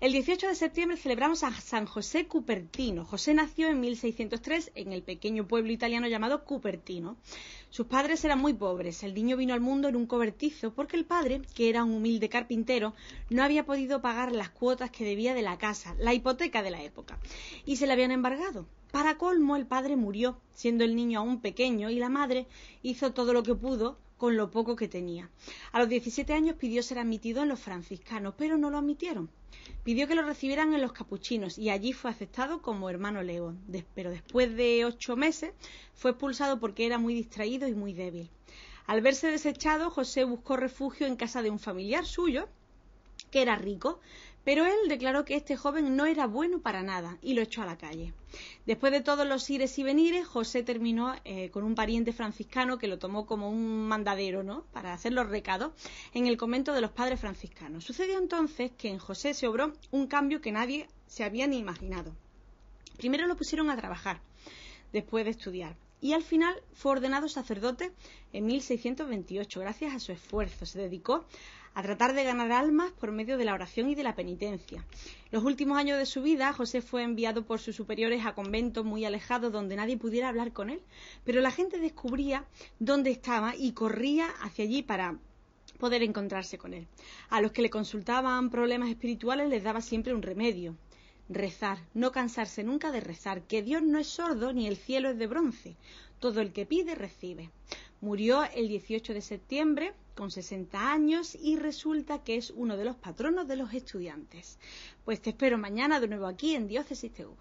El 18 de septiembre celebramos a San José Cupertino. José nació en 1603 en el pequeño pueblo italiano llamado Cupertino. Sus padres eran muy pobres. El niño vino al mundo en un cobertizo porque el padre, que era un humilde carpintero, no había podido pagar las cuotas que debía de la casa, la hipoteca de la época, y se le habían embargado. Para colmo, el padre murió, siendo el niño aún pequeño, y la madre hizo todo lo que pudo con lo poco que tenía. A los 17 años pidió ser admitido en los franciscanos, pero no lo admitieron. Pidió que lo recibieran en los capuchinos y allí fue aceptado como hermano León, pero después de ocho meses fue expulsado porque era muy distraído y muy débil. Al verse desechado, José buscó refugio en casa de un familiar suyo, que era rico, pero él declaró que este joven no era bueno para nada y lo echó a la calle. Después de todos los ires y venires, José terminó eh, con un pariente franciscano que lo tomó como un mandadero, ¿no? Para hacer los recados en el convento de los padres franciscanos. Sucedió entonces que en José se obró un cambio que nadie se había ni imaginado. Primero lo pusieron a trabajar después de estudiar. Y al final fue ordenado sacerdote en 1628. Gracias a su esfuerzo se dedicó a tratar de ganar almas por medio de la oración y de la penitencia. Los últimos años de su vida, José fue enviado por sus superiores a conventos muy alejados donde nadie pudiera hablar con él, pero la gente descubría dónde estaba y corría hacia allí para poder encontrarse con él. A los que le consultaban problemas espirituales les daba siempre un remedio, rezar, no cansarse nunca de rezar, que Dios no es sordo ni el cielo es de bronce. Todo el que pide recibe. Murió el 18 de septiembre con 60 años y resulta que es uno de los patronos de los estudiantes. Pues te espero mañana de nuevo aquí en Diócesis TV.